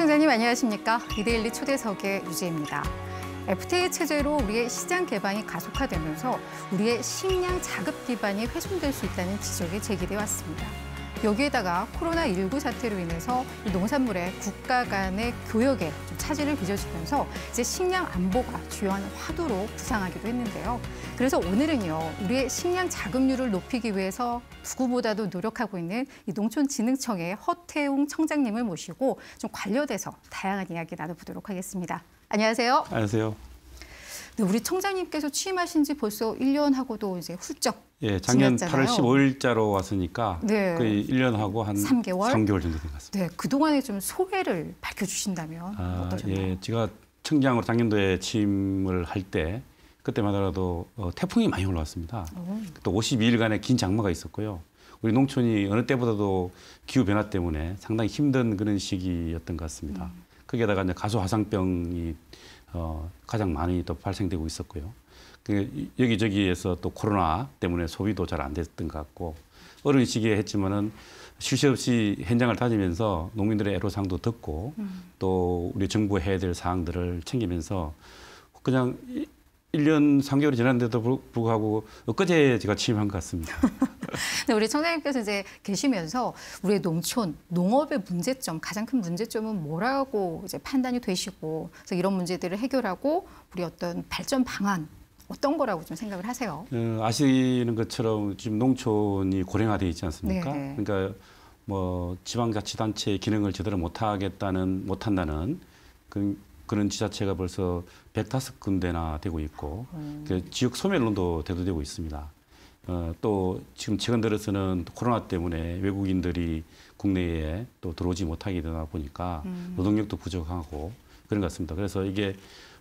시청자님 안녕하십니까? 이데일리 초대석의 유지입니다. FTA 체제로 우리의 시장 개방이 가속화되면서 우리의 식량 자급 기반이 훼손될 수 있다는 지적이 제기돼 왔습니다. 여기에다가 코로나19 사태로 인해서 농산물의 국가 간의 교역에 좀 차질을 빚어지면서 이제 식량 안보가 주요한 화두로 부상하기도 했는데요. 그래서 오늘은요, 우리의 식량 자급률을 높이기 위해서 누구보다도 노력하고 있는 이 농촌진흥청의 허태웅 청장님을 모시고 좀 관련돼서 다양한 이야기 나눠보도록 하겠습니다. 안녕하세요. 안녕하세요. 우리 청장님께서 취임하신 지 벌써 1년하고도 이제 훌쩍 예, 작년 지났잖아요. 8월 15일자로 왔으니까 네. 거의 1년하고 한 3개월? 3개월 정도 된 것 같습니다. 네, 그동안에 좀 소회를 밝혀 주신다면 아, 어떠셨나요? 예, 제가 청장으로 작년도에 취임을 할 때 그때마다라도 어, 태풍이 많이 올라왔습니다. 오. 또 52일간의 긴 장마가 있었고요. 우리 농촌이 어느 때보다도 기후 변화 때문에 상당히 힘든 그런 시기였던 것 같습니다. 음. 거기에다가 이제 가소 화상병이 어, 가장 많이 또 발생되고 있었고요. 그 여기저기에서 또 코로나 때문에 소비도 잘 안 됐던 것 같고 어른운 시기에 했지만은 쉴새 없이 현장을 다니면서 농민들의 애로사항도 듣고 음. 또 우리 정부 해야 될 사항들을 챙기면서 그냥 1년 3개월이 지났는데도 불구하고 엊그제 제가 취임한 것 같습니다. 근 네, 우리 청장님께서 이제 계시면서 우리 농촌, 농업의 문제점, 가장 큰 문제점은 뭐라고 이제 판단이 되시고 그래서 이런 문제들을 해결하고 우리 어떤 발전 방안 어떤 거라고 좀 생각을 하세요? 어, 아시는 것처럼 지금 농촌이 고령화돼 있지 않습니까? 네네. 네. 그러니까 뭐 지방자치단체의 기능을 제대로 못하겠다는 못한다는 그 그런 지자체가 벌써 백다섯 군데나 되고 있고 음. 그 지역 소멸론도 대두되고 있습니다. 어, 또 지금 최근 들어서는 코로나 때문에 외국인들이 국내에 또 들어오지 못하게 되다 보니까 음. 노동력도 부족하고 그런 것 같습니다. 그래서 이게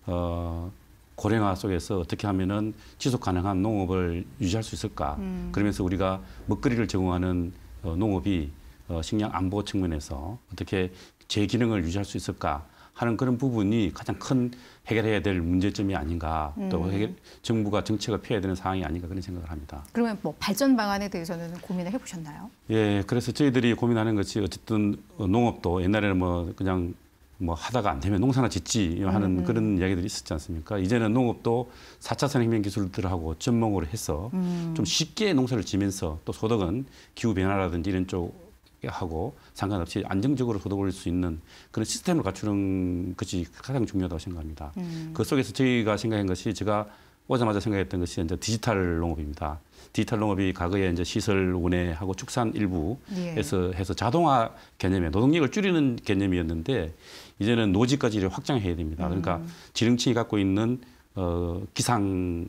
어, 고령화 속에서 어떻게 하면은 지속 가능한 농업을 유지할 수 있을까? 음. 그러면서 우리가 먹거리를 제공하는 어, 농업이 어, 식량 안보 측면에서 어떻게 제 기능을 유지할 수 있을까? 하는 그런 부분이 가장 큰 해결해야 될 문제점이 아닌가 또 음. 해결, 정부가 정책을 펴야 되는 상황이 아닌가 그런 생각을 합니다. 그러면 뭐 발전 방안에 대해서는 고민을 해보셨나요? 예, 그래서 저희들이 고민하는 것이 어쨌든 농업도 옛날에는 뭐 그냥 뭐 하다가 안 되면 농사나 짓지 하는 음. 그런 이야기들이 있었지 않습니까? 이제는 농업도 4차 산업혁명 기술들하고 전문으로 해서 음. 좀 쉽게 농사를 지면서 또 소득은 기후 변화라든지 이런 쪽 하고 상관없이 안정적으로 소어 올릴 수 있는 그런 시스템을 갖추는 것이 가장 중요하다고 생각합니다. 음. 그 속에서 저희가 생각한 것이 제가 오자마자 생각했던 것이 이제 디지털 농업입니다. 디지털 농업이 과거에 이제 시설 운해하고 축산 일부에서 예. 해서 자동화 개념에 노동력을 줄이는 개념이었는데 이제는 노지까지 확장해야 됩니다. 그러니까 음. 지능층이 갖고 있는 어, 기상에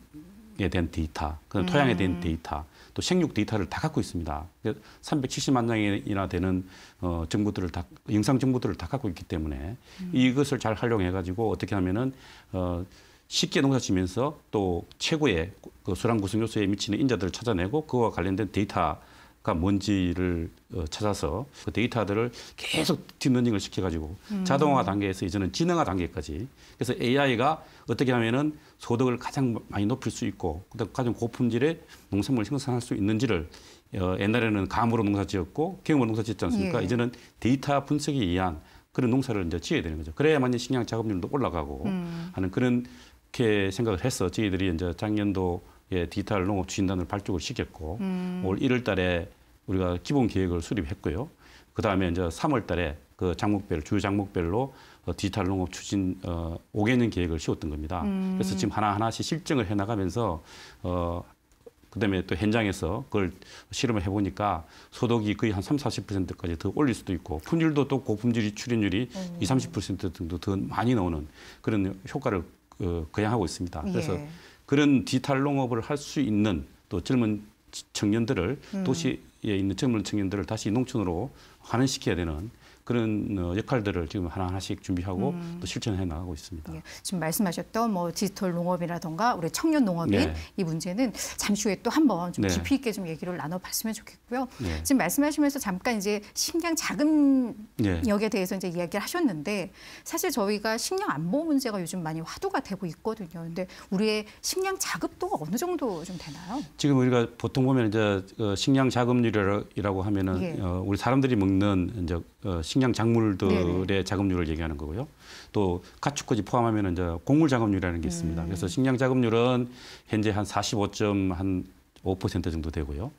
대한 데이터, 그음 토양에 대한 음. 데이터, 또 생육 데이터를 다 갖고 있습니다. 370만 장이나 되는 어, 정보들을 다 영상 정보들을 다 갖고 있기 때문에 음. 이것을 잘 활용해 가지고 어떻게 하면은 어, 쉽게 농사지면서 또 최고의 그 수량 구성 요소에 미치는 인자들을 찾아내고 그와 관련된 데이터 가 뭔지를 어, 찾아서 그 데이터들을 계속 딥러닝을 시켜가지고 음. 자동화 단계에서 이제는 지능화 단계까지 그래서 AI가 어떻게 하면은 소득을 가장 많이 높일 수 있고 그다음 가장 고품질의 농산물을 생산할 수 있는지를 어, 옛날에는 감으로 농사 지었고 경으로 농사 짓지 않습니까? 예. 이제는 데이터 분석에 의한 그런 농사를 이제 지어야 되는 거죠. 그래야만 식량 작업률도 올라가고 음. 하는 그런 이렇게 생각을 해서 저희들이 이제 작년도 예, 디지털 농업 추진단을 발족을 시켰고 음. 올 1월 달에 우리가 기본 계획을 수립했고요. 그다음에 이제 3월 달에 그 장목별 주요 장목별로 어, 디지털 농업 추진 어, 5개년 계획을 세웠던 겁니다. 음. 그래서 지금 하나하나씩 실증을 해 나가면서 어 그다음에 또 현장에서 그걸 실험을 해보니까 소득이 거의 한 3, 40%까지 더 올릴 수도 있고 품질도 또 고품질이 출연율이 음. 20, 30% 정도 더 많이 나오는 그런 효과를 어, 거양하고 있습니다. 그래서 예. 그런 디지털농업을할 수 있는 또 젊은 청년들을 음. 도시에 있는 젊은 청년들을 다시 농촌으로 환원시켜야 되는 그런 어, 역할들을 지금 하나하나씩 준비하고 음. 또 실천해 나가고 있습니다. 예, 지금 말씀하셨던 뭐 디지털 농업이라던가 우리 청년 농업인 네. 이 문제는 잠시 후에 또 한번 좀 네. 깊이 있게 좀 얘기를 나눠봤으면 좋겠고요. 네. 지금 말씀하시면서 잠깐 이제 식량 자금역에 네. 대해서 이제 이야기를 하셨는데 사실 저희가 식량 안보 문제가 요즘 많이 화두가 되고 있거든요. 근데 우리의 식량 자급도 어느 정도 좀 되나요? 지금 우리가 보통 보면 이제 어, 식량 자급률이라고 하면은 예. 어, 우리 사람들이 먹는 이제 어, 식량 작물들의 네네. 자급률을 얘기하는 거고요. 또 가축까지 포함하면 이제 곡물 자급률이라는 게 있습니다. 음. 그래서 식량 자급률은 현재 한 45.5% 정도 되고요.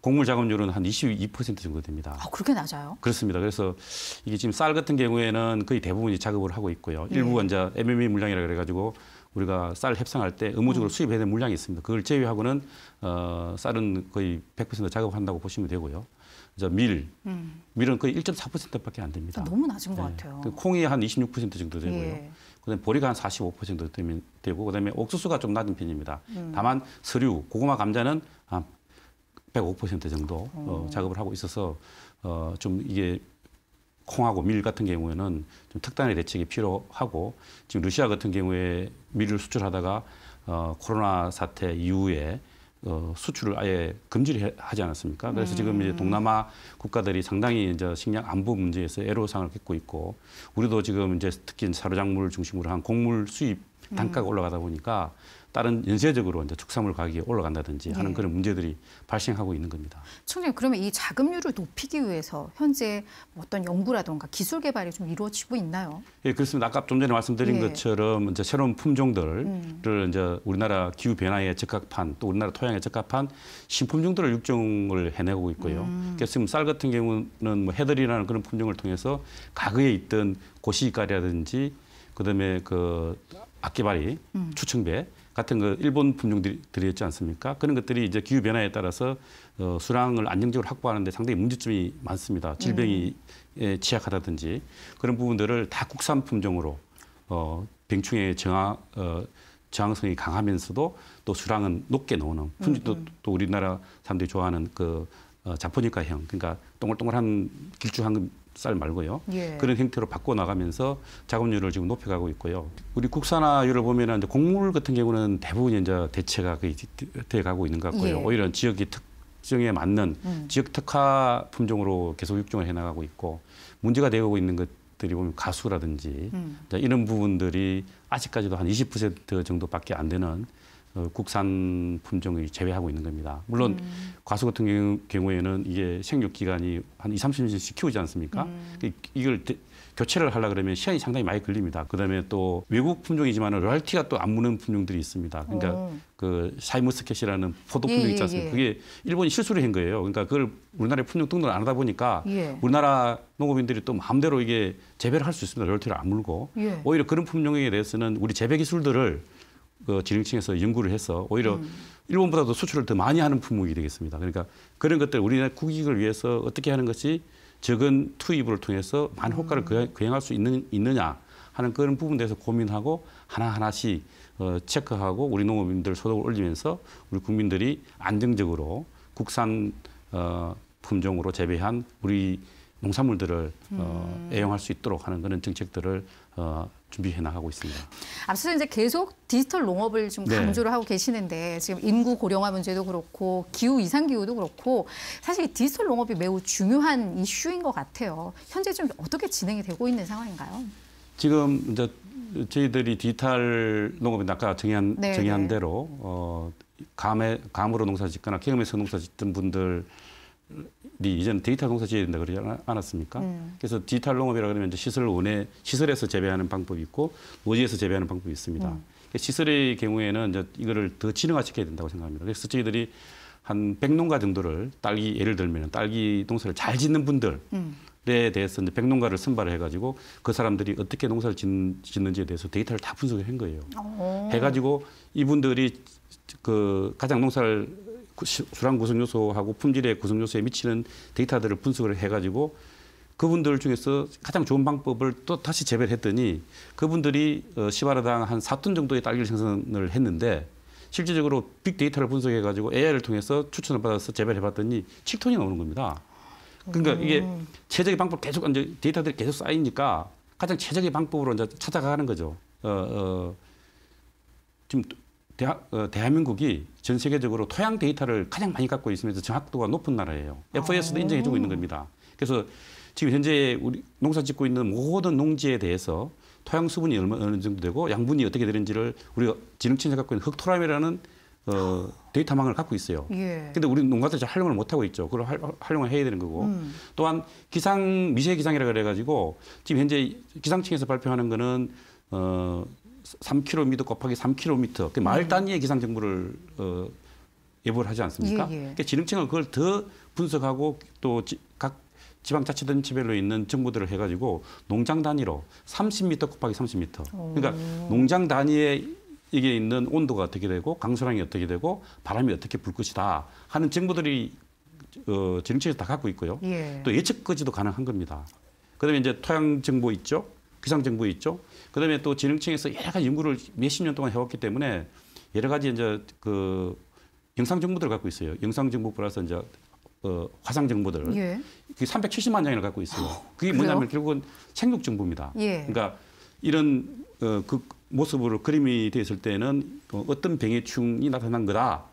곡물 작업률은 한 22% 정도 됩니다. 아, 그렇게 낮아요? 그렇습니다. 그래서 이게 지금 쌀 같은 경우에는 거의 대부분이 작업을 하고 있고요. 네. 일부가 이제 MMA 물량이라 그래가지고 우리가 쌀 협상할 때 의무적으로 음. 수입해야 될 물량이 있습니다. 그걸 제외하고는 어, 쌀은 거의 100% 작업한다고 보시면 되고요. 이제 밀, 음. 밀은 거의 1.4%밖에 안 됩니다. 아, 너무 낮은 네. 것 같아요. 그 콩이 한 26% 정도 되고요. 예. 그다음에 보리가 한 45% 정도 되고 그다음에 옥수수가 좀 낮은 편입니다. 음. 다만 서류, 고구마, 감자는 한 105% 정도 어. 어, 작업을 하고 있어서 어, 좀 이게 콩하고 밀 같은 경우에는 좀 특단의 대책이 필요하고 지금 러시아 같은 경우에 밀을 수출하다가 어, 코로나 사태 이후에 어, 수출을 아예 금지를 하지 않았습니까? 그래서 음. 지금 이제 동남아 국가들이 상당히 이제 식량 안보 문제에서 애로사항을 겪고 있고 우리도 지금 이제 특히 사료작물 중심으로 한 곡물 수입 단가가 올라가다 보니까 다른 연쇄적으로 이제 축산물 가격이 올라간다든지 하는 네. 그런 문제들이 발생하고 있는 겁니다. 총장님 그러면 이 자금률을 높이기 위해서 현재 뭐 어떤 연구라든가 기술 개발이 좀 이루어지고 있나요? 예, 그렇습니다. 아까 좀 전에 말씀드린 예. 것처럼 이제 새로운 품종들을 음. 이제 우리나라 기후 변화에 적합한 또 우리나라 토양에 적합한 신품종들을 육종을 해내고 있고요. 음. 그래서 지금 쌀 같은 경우는 뭐 해들이라는 그런 품종을 통해서 과거에 있던 고시가라든지 그다음에 그 아끼바리, 음. 추청배 같은 그 일본 품종들이었지 않습니까? 그런 것들이 이제 기후 변화에 따라서 어, 수량을 안정적으로 확보하는데 상당히 문제점이 많습니다. 음. 질병이 음. 취약하다든지 그런 부분들을 다 국산 품종으로 어, 병충해 정항 어, 저항성이 강하면서도 또 수량은 높게 나오는 음, 품질도 음. 또 우리나라 사람들이 좋아하는 그 어, 자포니카형 그러니까 동글동글한 길쭉한 쌀 말고요. 예. 그런 형태로 바꿔 나가면서 자급률을 지금 높여가고 있고요. 우리 국산화율을 보면은 곡물 같은 경우는 대부분 이제 대체가 거의 되어가고 있는 것 같고요. 예. 오히려 지역이 특정에 맞는 음. 지역 특화 품종으로 계속 육종을 해나가고 있고 문제가 되고 있는 것들이 보면 가수라든지 음. 이런 부분들이 아직까지도 한 20% 정도밖에 안 되는 어, 국산 품종을 제외하고 있는 겁니다. 물론 음. 과수 같은 경우, 에는 이게 생육 기간이 한 2, 30년씩 키우지 않습니까? 음. 그 이걸 데, 교체를 하려 그러면 시간이 상당히 많이 걸립니다. 그다음에 또 외국 품종이지만은 로얄티가 또 안 무는 품종들이 있습니다. 그러니까 오. 그 샤이머스켓이라는 포도 예, 품종 예, 있지 않습니까? 예, 예. 그게 일본이 실수를 한 거예요. 그러니까 그걸 우리나라에 품종 등록을 안 하다 보니까 예. 우리나라 농업인들이 또 마음대로 이게 재배를 할 수 있습니다. 로얄티를 안 물고 예. 오히려 그런 품종에 대해서는 우리 재배 기술들을 그진흥층에서 연구를 해서 오히려 음. 일본보다도 수출을 더 많이 하는 품목이 되겠습니다. 그러니까 그런 것들 우리나라 국익을 위해서 어떻게 하는 것이 적은 투입을 통해서 많은 효과를 음. 거행할 수 있는, 있느냐 하는 그런 부분에 대해서 고민하고 하나하나씩 어, 체크하고 우리 농업인들 소득을 올리면서 우리 국민들이 안정적으로 국산 어, 품종으로 재배한 우리 농산물들을 어, 음. 애용할 수 있도록 하는 그런 정책들을 어, 준비해 나가고 있습니다. 앞서 이제 계속 디지털 농업을 좀 네. 강조를 네. 하고 계시는데 지금 인구 고령화 문제도 그렇고 기후 이상 기후도 그렇고 사실 디지털 농업이 매우 중요한 이슈인 것 같아요. 현재 좀 어떻게 진행이 되고 있는 상황인가요? 지금 이제 저희들이 디지털 농업이 아까 정의한 네, 정의한 네. 대로 어, 감에 감으로 농사 짓거나 경험에서 농사 짓던 분들 네, 이제는 데이터 농사 지어야 된다 그러지 않았습니까? 음. 그래서 디지털 농업이라 고 그러면 이제 시설 원에 시설에서 재배하는 방법이 있고 노지에서 재배하는 방법이 있습니다. 음. 시설의 경우에는 이제 이거를 더 진화시켜야 된다고 생각합니다. 그래서 저희들이 한백농가 정도를 딸기 예를 들면 딸기 농사를 잘 짓는 분들 음. 에 대해서 이제 백농가를 선발을 해가지고 그 사람들이 어떻게 농사를 짓는지에 대해서 데이터를 다 분석을 한 거예요. 오. 어. 해가지고 이분들이 그 가장 농사를 그 수량 구성 요소하고 품질의 구성 요소에 미치는 데이터들을 분석을 해가지고 그분들 중에서 가장 좋은 방법을 또 다시 재배를 했더니 그분들이 어, 시바르당 한 4톤 정도의 딸기를 생산을 했는데 실질적으로 빅데이터를 분석해가지고 AI를 통해서 추천을 받아서 재배를 해봤더니 7톤이 나오는 겁니다. 그러니까 음. 이게 최적의 방법 계속 이제 데이터들이 계속 쌓이니까 가장 최적의 방법으로 이제 찾아가는 거죠. 어, 어, 지금 대하, 어, 대한민국이 전 세계적으로 토양 데이터를 가장 많이 갖고 있으면서 정확도가 높은 나라예요. FOS도 아. 인정해주고 있는 겁니다. 그래서 지금 현재 우리 농사 짓고 있는 모든 농지에 대해서 토양 수분이 얼마, 어느 정도 되고 양분이 어떻게 되는지를 우리가 지능천에 갖고 있는 흑토람이라는 어, 데이터망을 갖고 있어요. 예. 근데 우리 농가들 잘 활용을 못 하고 있죠. 그걸 활, 활용을 해야 되는 거고. 음. 또한 기상 미세 기상이라 그래 가지고 지금 현재 기상청에서 발표하는 거는 어, 3km 곱하기 3km 그말 음. 단위의 기상 정보를 어, 예보를 하지 않습니까? 예, 예. 그러니까 지능층은 그걸 더 분석하고 또 각 지방자치단체별로 있는 정보들을 해가지고 농장 단위로 30m 곱하기 30m. 그러니까 오. 그러니까 농장 단위에 이게 있는 온도가 어떻게 되고 강수량이 어떻게 되고 바람이 어떻게 불 것이다 하는 정보들이 어, 지능층에서다 갖고 있고요. 예. 또 예측까지도 가능한 겁니다. 그다음에 이제 토양 정보 있죠. 기상정보 있죠. 그다음에 또 지능층에서 여러 가지 연구를 몇십 년 동안 해왔기 때문에 여러 가지 이제 그 영상 정보들을 갖고 있어요. 영상 정보 플러스 이제 어, 화상 정보들. 예. 그게 370만 장이나 갖고 있어요. 그게 뭐냐면 결국은 생육 정보입니다. 예. 그러니까 이런 어, 그 모습으로 그림이 되었을 때는 어, 어떤 병해충이 나타난 거다.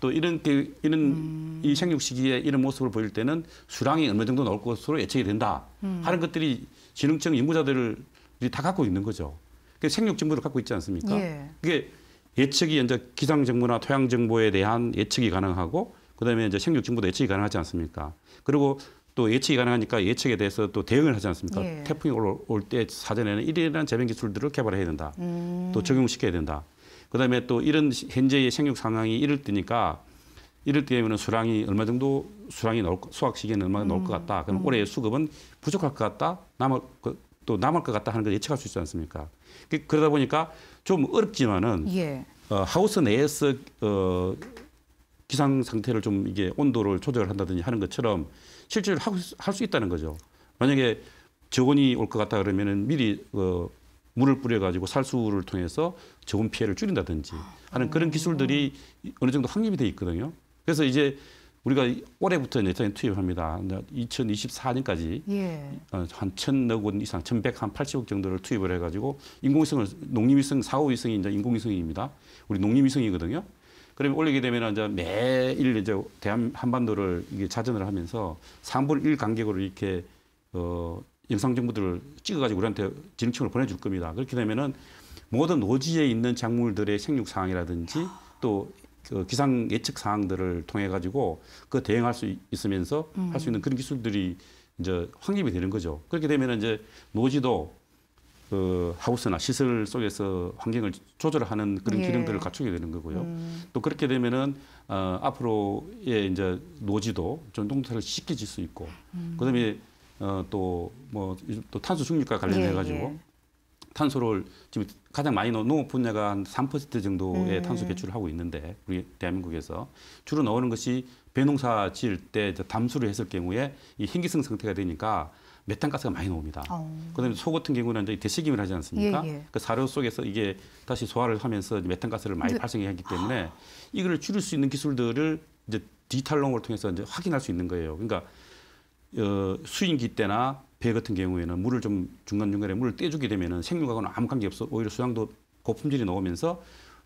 또 이런 게, 이런 음. 이 생육 시기에 이런 모습을 보일 때는 수량이 어느 정도 나올 것으로 예측이 된다. 음. 하는 것들이 지능청 연구자들이 다 갖고 있는 거죠. 그 생육 정보를 갖고 있지 않습니까? 예. 그게 예측이 이제 기상 정보나 토양 정보에 대한 예측이 가능하고 그다음에 이제 생육 정보도 예측이 가능하지 않습니까? 그리고 또 예측이 가능하니까 예측에 대해서 또 대응을 하지 않습니까? 예. 태풍이 올 때 사전에는 이러한 재변 기술들을 개발해야 된다. 음. 또 적용시켜야 된다. 그다음에 또 이런 현재의 생육 상황이 이럴 때니까 이럴 때에는 수량이 얼마 정도 수량이 나올 수확 시기에는 얼마 나올 음. 것 같다. 그럼 음. 올해 수급은 부족할 것 같다. 남을 그, 또 남을 것 같다 하는 걸 예측할 수 있지 않습니까? 그, 그러다 보니까 좀 어렵지만은 예. 어, 하우스 내에서 어, 기상 상태를 좀 이게 온도를 조절한다든지 하는 것처럼 실제로 할 수 있다는 거죠. 만약에 저온이 올 것 같다 그러면은 미리 어, 물을 뿌려가지고 살수를 통해서 저온 피해를 줄인다든지 하는 그런 어. 기술들이 어느 정도 확립이 돼 있거든요. 그래서 이제 우리가 올해부터 내장에 투입합니다. 2024년까지 예. 어, 한 천억 원 이상, 천백 한 팔십억 정도를 투입을 해가지고 인공위성을 농림위성, 사호위성이 이제 인공위성입니다. 우리 농림위성이거든요. 그러면 올리게 되면 이제 매일 이제 대한 한반도를 이게 자전을 하면서 삼분일 간격으로 이렇게 어 영상 정보들을 찍어가지고 우리한테 지능청으로 보내줄 겁니다. 그렇게 되면은 모든 오지에 있는 작물들의 생육 상황이라든지 또그 기상 예측 사항들을 통해 가지고 그 대응할 수 있으면서 음. 할수 있는 그런 기술들이 이제 확립이 되는 거죠. 그렇게 되면 이제 노지도 그 하우스나 시설 속에서 환경을 조절하는 그런 예. 기능들을 갖추게 되는 거고요. 음. 또 그렇게 되면은 어, 앞으로의 이제 노지도 전동차를 쉽게 질 수 있고, 음. 그다음에 어, 또뭐또 뭐 또 탄소 중립과 관련해 예, 가지고 예. 탄소를 지금 가장 많이 넣는 농업 분야가 한3% 정도의 음. 탄소 배출을 하고 있는데 우리 대한민국에서 주로 넣는 것이 배농사 지을 때 담수를 했을 경우에 이 h i 기성 상태가 되니까 메탄가스가 많이 나옵니다. 어. 그다음에 소 같은 경우는 이제 대식임을 하지 않습니까? 예, 예. 그 사료 속에서 이게 다시 소화를 하면서 메탄가스를 많이 네. 발생했기 때문에 아. 이걸 줄일 수 있는 기술들을 이제 디지털 농업을 통해서 이제 확인할 수 있는 거예요. 그러니까 어, 수인기 때나 배 같은 경우에는 물을 좀 중간중간에 물을 떼주게 되면은 생육하고는 아무 관계없어 오히려 수량도 고품질이 나오면서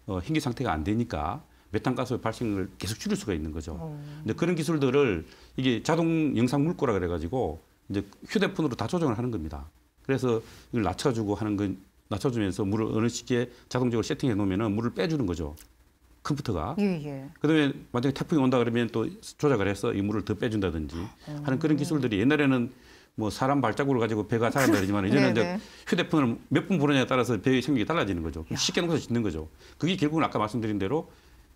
어, 희귀 상태가 안 되니까 메탄가스 발생을 계속 줄일 수가 있는 거죠. 어. 근데 그런 기술들을 이게 자동 영상 물꼬라 그래가지고 이제 휴대폰으로 다 조정을 하는 겁니다. 그래서 이걸 낮춰주고 하는 건 낮춰주면서 물을 어느 시기에 자동적으로 세팅해 놓으면 물을 빼주는 거죠. 컴퓨터가. 예, 예. 그다음에 만약에 태풍이 온다 그러면 또 조작을 해서 이 물을 더 빼준다든지 어. 하는 그런 기술들이 옛날에는 뭐 사람 발자국을 가지고 배가 살아다니지만 이제는 네, 이제 네. 휴대폰을 몇 분 보느냐에 따라서 배의 성격이 달라지는 거죠. 쉽게 농서 짓는 거죠. 그게 결국은 아까 말씀드린 대로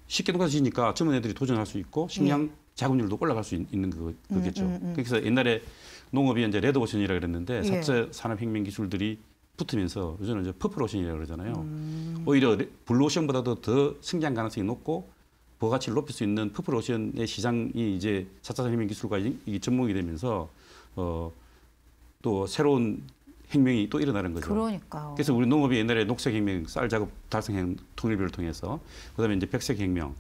쉽게 농사 지니까 젊은 애들이 도전할 수 있고 식량 예. 자금률도 올라갈 수 있, 는 거, 거 겠죠 음, 음, 음. 그래서 옛날에 농업이 이제 레드오션이라 그랬는데 사차 예. 산업혁명 기술들이 붙으면서 요즘은 이제 퍼플오션이라고 그러잖아요. 음. 오히려 블루오션보다도 더 성장 가능성이 높고 부가치를 높일 수 있는 퍼플오션의 시장이 이제 사차 산업혁명 기술과 이, 이 접목이 되면서 어, 또 새로운 혁명이 또 일어나는 거죠. 그러니까 그래서 우리 농업이 옛날에 녹색 혁명, 쌀 작업 달성 통일비를 통해서 그다음에 이제 백색 혁명,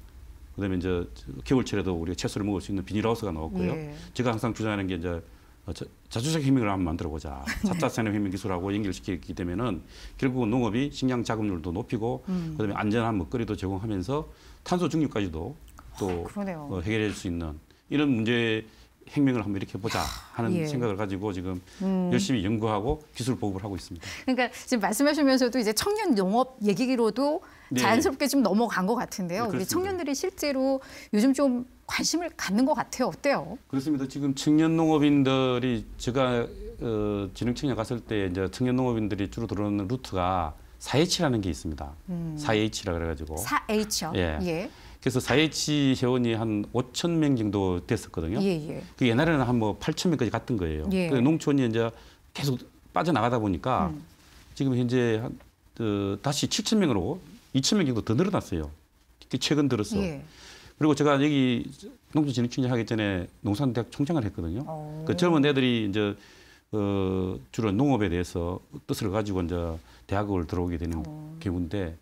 그다음에 이제 겨울철에도 우리가 채소를 먹을 수 있는 비닐하우스가 나왔고요. 예. 제가 항상 주장하는 게 이제 어, 자주적 혁명을 한번 만들어 보자. 사차 네. 산업 혁명 기술하고 연결시키기 되면은 결국은 농업이 식량 자급률도 높이고 음. 그다음에 안전한 먹거리도 제공하면서 탄소 중립까지도 또 아, 어, 해결할 수 있는 이런 문제 혁명을 한번 이렇게 보자 하는 예. 생각을 가지고 지금 음. 열심히 연구하고 기술 보급을 하고 있습니다. 그러니까 지금 말씀하시면서도 이제 청년 영업 얘기로도 네. 자연스럽게 좀 넘어간 것 같은데요. 네, 우리 청년들이 실제로 요즘 좀 관심을 갖는 것 같아요. 어때요? 그렇습니다. 지금 청년 농업인들이 제가 어, 진흥청년 갔을 때 이제 청년 농업인들이 주로 들어오는 루트가 4H라는 게 있습니다. 음. 4H라 그래가지고. 4H요? 예. 예. 그래서 4치 회원이 한 5천 명 정도 됐었거든요. 예, 예. 그 옛날에는 한 뭐 8천 명까지 갔던 거예요. 예. 그 농촌이 이제 계속 빠져나가다 보니까 음. 지금 현재 한, 어, 다시 7천 명으로 2천 명 정도 더 늘어났어요. 최근 들어서. 예. 그리고 제가 여기 농촌진흥청장 하기 전에 농산대학 총장을 했거든요. 오. 어. 그 젊은 애들이 이제 어, 주로 농업에 대해서 뜻을 가지고 이제 대학을 들어오게 되는 오. 어. 경우인데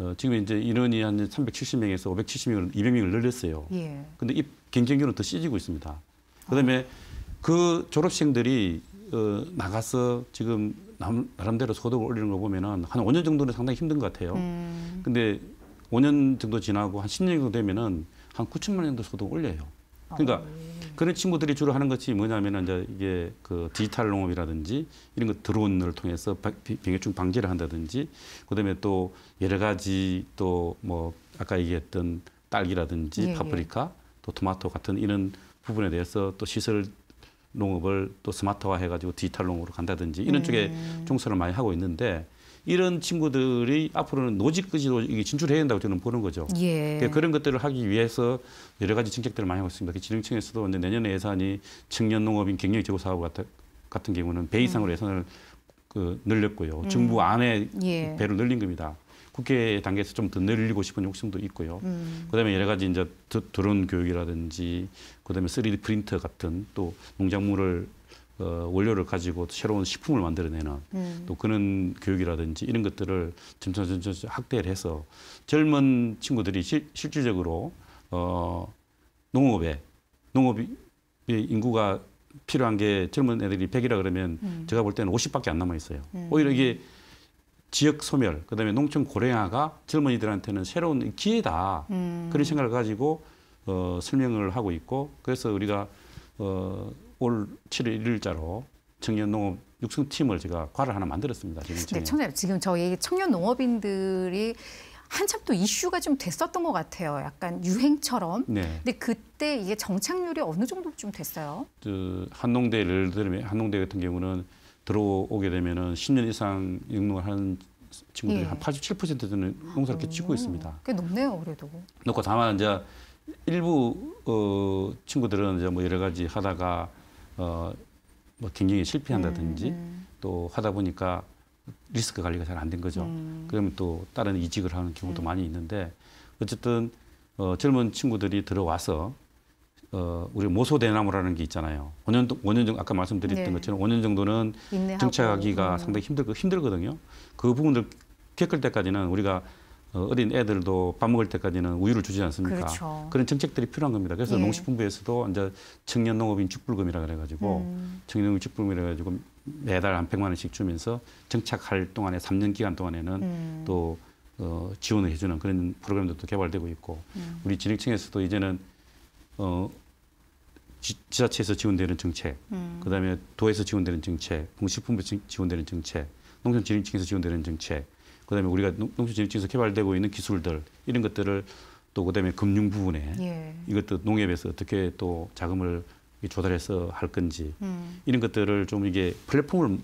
어, 지금 이제 인원이 한 370명에서 5 7 0명 200명을 늘렸어요. 예. 근데 이 경쟁률은 더 씻지고 있습니다. 아. 그다음에 아. 그 졸업생들이 어, 나가서 지금 남, 나름대로 소득을 올리는 거 보면은 한 5년 정도는 상당히 힘든 것 같아요. 음. 근데 5년 정도 지나고 한 10년 정도 되면은 한 9천만 원 정도 소득 을 올려요. 아, 그러니까 아, 그런 친구들이 주로 하는 것이 뭐냐면은 이제 이게 그 디지털 농업이라든지 이런 거 드론을 통해서 병해충 방지를 한다든지 그다음에 또 여러 가지 또 뭐 아까 얘기했던 딸기라든지 예, 예. 파프리카 예. 또 토마토 같은 이런 부분에 대해서 또 시설 농업을 또 스마트화해가지고 디지털 농업으로 간다든지 이런 음. 쪽에 종사를 많이 하고 있는데 이런 친구들이 앞으로는 노직까지도 진출해야 된다고 저는 보는 거죠. 예. 그러니까 그런 것들을 하기 위해서 여러 가지 정책들을 많이 하고 있습니다. 그 지능청에서도 이제 내년에 예산이 청년농업인 경력 제고 사업 같은, 같은 경우는 배 이상으로 음. 예산을 그 늘렸고요. 음. 정부 안에 예. 배를 늘린 겁니다. 국회 단계에서 좀 더 늘리고 싶은 욕심도 있고요. 음. 그다음에 여러 가지 이제 드론 교육이라든지 그다음에 3D 프린터 같은 또 농작물을 어, 원료를 가지고 새로운 식품을 만들어내는 음. 또 그런 교육이라든지 이런 것들을 점점 점점 확대를 해서 젊은 친구들이 시, 실질적으로 어, 농업에 농업의 인구가 필요한 게 젊은 애들이 100이라 그러면 음. 제가 볼 때는 50밖에 안 남아 있어요. 음. 오히려 이게 지역 소멸, 그다음에 농촌 고령화가 젊은이들한테는 새로운 기회다 음. 그런 생각을 가지고 어, 설명을 하고 있고 그래서 우리가 어, 올 7월 1일자로 청년농업 육성팀을 제가 과를 하나 만들었습니다. 지금 네, 청년 지금 저얘 청년 농업인들이 한참 또 이슈가 좀 됐었던 것 같아요. 약간 유행처럼. 네. 근데 그때 이게 정착률이 어느 정도쯤 됐어요? 그 한농대 를 들면 한농대 같은 경우는 들어오게 되면은 10년 이상 육농을 하는 친구들이 예. 한87%는 농사를 이렇고 있습니다. 꽤 높네요, 그래도. 높고 다만 이제 일부 어, 친구들은 이제 뭐 여러 가지 하다가 어, 뭐 경쟁에 실패한다든지 음, 음. 또 하다 보니까 리스크 관리가 잘 안 된 거죠. 음. 그러면 또 다른 이직을 하는 경우도 음. 많이 있는데 어쨌든 어, 젊은 친구들이 들어와서 어, 우리 모소대나무라는 게 있잖아요. 5년, 5년 정도, 아까 말씀드렸던 네. 것처럼 5년 정도는 정착하기가 음. 상당히 힘들, 힘들거든요. 그 부분을 겪끌 때까지는 우리가 어, 어린 애들도 밥 먹을 때까지는 우유를 주지 않습니까? 그렇죠. 그런 정책들이 필요한 겁니다. 그래서 예. 농식품부에서도 이제 청년 농업인 직불금이라 그래가지고 음. 청년 농업 직불금이라 가지고 매달 한 100만 원씩 주면서 정착할 동안에 3년 기간 동안에는 음. 또 어, 지원을 해주는 그런 프로그램들도 개발되고 있고 음. 우리 진흥청에서도 이제는 어, 지, 자체에서 지원되는 정책, 음. 그다음에 도에서 지원되는 정책, 농식품부 지원되는 정책, 농촌진흥청에서 지원되는 정책 그다음에 우리가 농촌진흥청에서 개발되고 있는 기술들 이런 것들을 또 그다음에 금융 부분에 예. 이것도 농협에서 어떻게 또 자금을 조달해서 할 건지 음. 이런 것들을 좀 이게 플랫폼을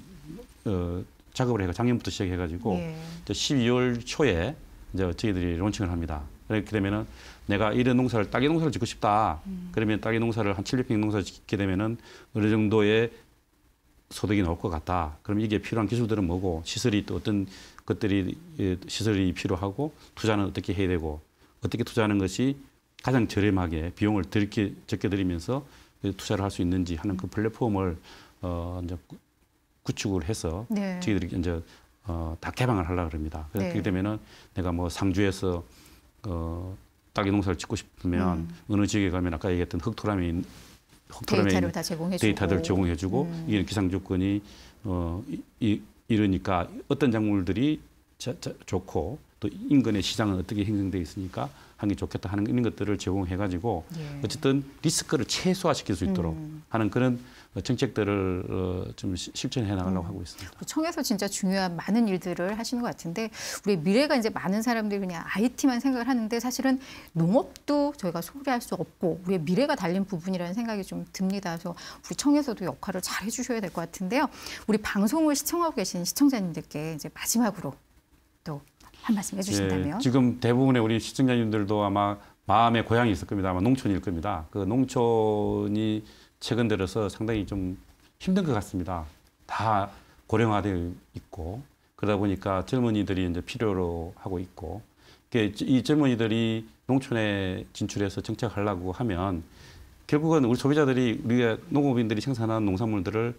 어, 작업을 해가 작년부터 시작해가지고 예. 이 12월 초에 이제 저희들이 론칭을 합니다. 그렇게 되면은 내가 이런 농사를 따기 농사를 짓고 싶다. 음. 그러면 따기 농사를 한 7, 600 농사 를 짓게 되면은 어느 정도의 소득이 나올 것 같다. 그럼 이게 필요한 기술들은 뭐고 시설이 또 어떤 것들이 시설이 필요하고 투자는 어떻게 해야 되고 어떻게 투자하는 것이 가장 저렴하게 비용을 들게 적게 들이면서 투자를 할 수 있는지 하는 그 플랫폼을 어 이제 구축을 해서 네. 저희들이 이제 어, 다 개방을 하려고 합니다. 네. 그렇기 때문에 은 내가 뭐 상주에서 어, 딱이 농사를 짓고 싶으면 음. 어느 지역에 가면 아까 얘기했던 흑토라미 흑토라미 데이터를 다 제공해주고 데이터들 제공해주고 음. 이게 기상 조건이 어, 이, 이 이러니까 어떤 작물들이 좋고 또 인근의 시장은 어떻게 형성어 있으니까 하는 게 좋겠다 하는 이런 것들을 제공해가지고 예. 어쨌든 리스크를 최소화시킬 수 있도록 음. 하는 그런 정책들을 어, 좀 실천해 나가려고 음. 하고 있습니다. 뭐 청에서 진짜 중요한 많은 일들을 하시는 것 같은데 우리 미래가 이제 많은 사람들이 그냥 IT만 생각을 하는데 사실은 농업도 저희가 소개할 수 없고 우리의 미래가 달린 부분이라는 생각이 좀 듭니다. 그래서 우리 청에서도 역할을 잘 해주셔야 될 것 같은데요. 우리 방송을 시청하고 계신 시청자님들께 이제 마지막으로 또한 말씀 해주신다면. 예, 지금 대부분의 우리 시청자님들도 아마 마음의 고향이 있을 겁니다. 아마 농촌일 겁니다. 그 농촌이 최근 들어서 상당히 좀 힘든 것 같습니다. 다 고령화되어 있고 그러다 보니까 젊은이들이 이제 필요로 하고 있고 이 젊은이들이 농촌에 진출해서 정착하려고 하면 결국은 우리 소비자들이 우리가 농업인들이 생산한 농산물들을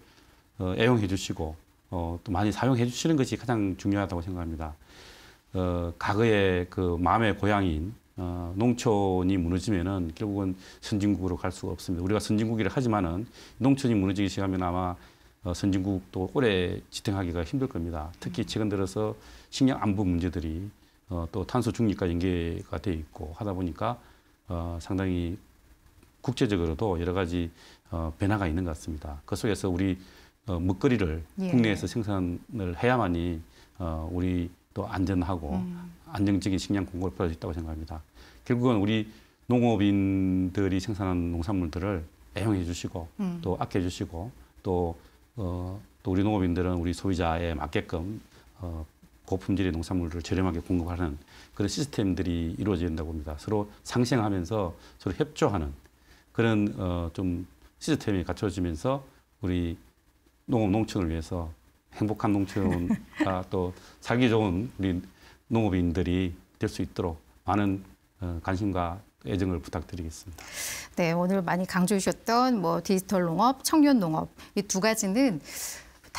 어, 애용해 주시고 어, 또 많이 사용해 주시는 것이 가장 중요하다고 생각합니다. 어, 과거의 그 마음의 고향인 어, 농촌이 무너지면은 결국은 선진국으로 갈 수가 없습니다. 우리가 선진국이라 하지만은 농촌이 무너지기 시작하면 아마 어, 선진국도 오래 지탱하기가 힘들 겁니다. 특히 최근 들어서 식량 안보 문제들이 어, 또 탄소 중립과 연계가 돼 있고 하다 보니까 어, 상당히 국제적으로도 여러 가지 어, 변화가 있는 것 같습니다. 그 속에서 우리 어, 먹거리를 예. 국내에서 생산을 해야만이 어, 우리 또 안전하고 음. 안정적인 식량 공급을 받을 수 있다고 생각합니다. 결국은 우리 농업인들이 생산한 농산물들을 애용해 주시고 음. 또 아껴 주시고 또, 어, 또 우리 농업인들은 우리 소비자에 맞게끔 어, 고품질의 농산물을 저렴하게 공급하는 그런 시스템들이 이루어진다고 봅니다. 서로 상생하면서 서로 협조하는 그런 어, 좀 시스템이 갖춰지면서 우리 농업 농촌을 위해서 행복한 농촌과 아, 또 살기 좋은 우리 농업인들이 될 수 있도록 많은 어, 관심과 애정을 부탁드리겠습니다. 네, 오늘 많이 강조해 주셨던 뭐 디지털 농업, 청년 농업 이 두 가지는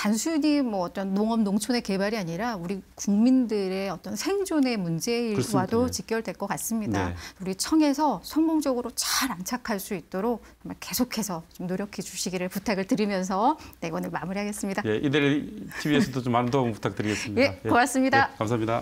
단순히 뭐 어떤 농업 농촌의 개발이 아니라 우리 국민들의 어떤 생존의 문제와도 일 네. 직결될 것 같습니다. 네. 우리 청에서 성공적으로 잘 안착할 수 있도록 정말 계속해서 좀 노력해 주시기를 부탁을 드리면서 네, 오늘 마무리하겠습니다. 예, 이대리 TV에서도 좀 많은 도움 부탁드리겠습니다. 예, 예 고맙습니다. 예, 감사합니다.